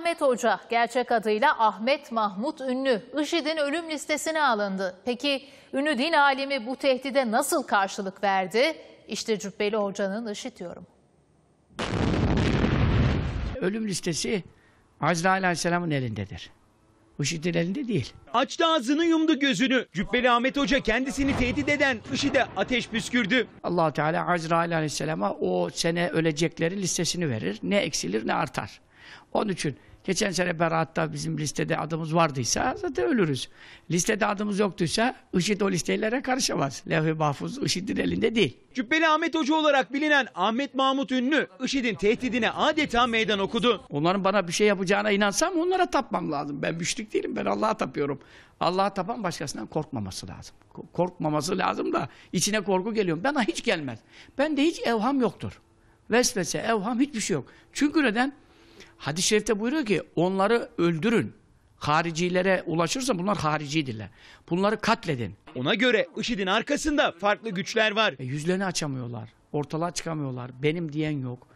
Ahmet Hoca, gerçek adıyla Ahmet Mahmut Ünlü, IŞİD'in ölüm listesine alındı. Peki ünlü din alimi bu tehdide nasıl karşılık verdi? İşte Cübbeli Hoca'nın IŞİD yorumu. Ölüm listesi Azrail Aleyhisselam'ın elindedir. IŞİD'in elinde değil. Açtı ağzını yumdu gözünü. Cübbeli Ahmet Hoca kendisini tehdit eden IŞİD'e ateş püskürdü. allah Teala Azrail Aleyhisselam'a o sene ölecekleri listesini verir. Ne eksilir ne artar. Onun için Geçen sene Berat'ta bizim listede adımız vardıysa zaten ölürüz. Listede adımız yoktuysa IŞİD o listelere karışamaz. Levh-i Mahfuz IŞİD'in elinde değil. Cübbeli Ahmet Hoca olarak bilinen Ahmet Mahmut Ünlü IŞİD'in tehdidine adeta meydan okudu. Onların bana bir şey yapacağına inansam onlara tapmam lazım. Ben müşrik değilim ben Allah'a tapıyorum. Allah'a tapan başkasından korkmaması lazım. Korkmaması lazım da içine korku geliyor. Bana hiç gelmez. Bende hiç evham yoktur. Vesvese, evham hiçbir şey yok. Çünkü neden? Hadis-i şerifte buyuruyor ki onları öldürün. Haricilere ulaşırsa bunlar haricidirler. Bunları katledin. Ona göre IŞİD'in arkasında farklı güçler var. E, yüzlerini açamıyorlar. Ortalığa çıkamıyorlar. Benim diyen yok.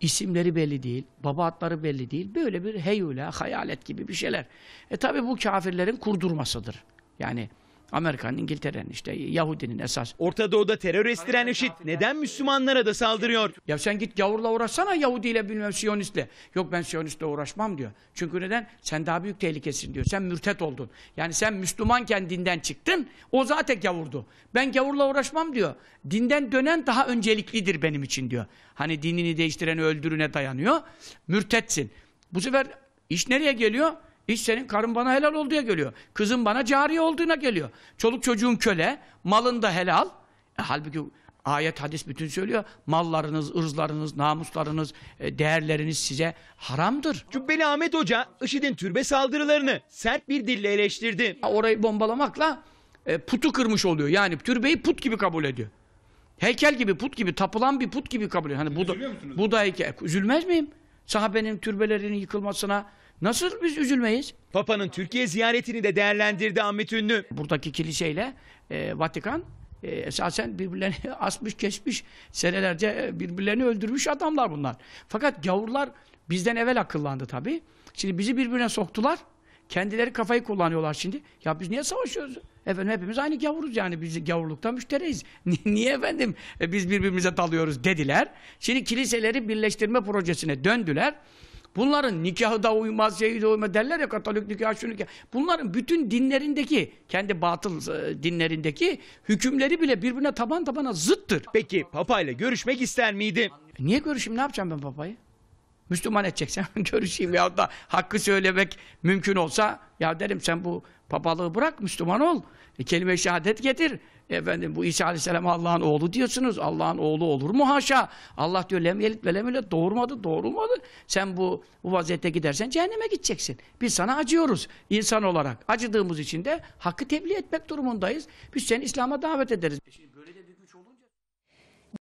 İsimleri belli değil. Baba adları belli değil. Böyle bir heyule, hayalet gibi bir şeyler. E tabi bu kafirlerin kurdurmasıdır. Yani Amerika'nın, İngiltere'nin işte Yahudinin esas. Orta Doğu'da terör estiren IŞİD neden Müslümanlara da saldırıyor? Ya sen git gavurla uğraşsana Yahudiyle bilmem Siyonistle. Yok ben Siyonistle uğraşmam diyor. Çünkü neden? Sen daha büyük tehlikesin diyor. Sen mürtet oldun. Yani sen Müslümanken dinden çıktın. O zaten gavurdu. Ben gavurla uğraşmam diyor. Dinden dönen daha önceliklidir benim için diyor. Hani dinini değiştireni öldürüne dayanıyor. Mürtetsin. Bu sefer iş nereye geliyor? İş senin karın bana helal olduğuya geliyor. Kızın bana cariye olduğuna geliyor. Çoluk çocuğun köle, malın da helal. E, halbuki ayet, hadis bütün söylüyor. Mallarınız, ırzlarınız, namuslarınız, e, değerleriniz size haramdır. Cübbeli Ahmet Hoca IŞİD'in türbe saldırılarını sert bir dille eleştirdi. Orayı bombalamakla e, putu kırmış oluyor. Yani türbeyi put gibi kabul ediyor. Heykel gibi, put gibi, tapılan bir put gibi kabul ediyor. Hani bu da, bu da heykel. E, üzülmez miyim? Sahabenin türbelerinin yıkılmasına, Nasıl biz üzülmeyiz? Papa'nın Türkiye ziyaretini de değerlendirdi Ahmet Ünlü. Buradaki kiliseyle e, Vatikan e, esasen birbirlerini asmış kesmiş senelerce e, birbirlerini öldürmüş adamlar bunlar. Fakat gavurlar bizden evvel akıllandı tabii. Şimdi bizi birbirine soktular. Kendileri kafayı kullanıyorlar şimdi. Ya biz niye savaşıyoruz? Efendim hepimiz aynı gavuruz yani biz gavurlukta müştereyiz. niye efendim e, biz birbirimize dalıyoruz dediler. Şimdi kiliseleri birleştirme projesine döndüler. Bunların nikahı da uymaz, şeyi de uymaz derler ya Katolik nikah, şu nikah. Bunların bütün dinlerindeki, kendi batıl e, dinlerindeki hükümleri bile birbirine taban tabana zıttır. Peki papayla görüşmek ister miydi? Niye görüşeyim? Ne yapacağım ben papayı? Müslüman edeceksem görüşeyim ya da hakkı söylemek mümkün olsa ya derim sen bu papalığı bırak Müslüman ol. E, kelime-i şehadet getir. Efendim bu İsa Aleyhisselam Allah'ın oğlu diyorsunuz. Allah'ın oğlu olur mu haşa? Allah diyor lem yelit ve lem yelit doğurmadı, doğurulmadı. Sen bu, bu vaziyette gidersen cehenneme gideceksin. Biz sana acıyoruz insan olarak. Acıdığımız için de hakkı tebliğ etmek durumundayız. Biz seni İslam'a davet ederiz.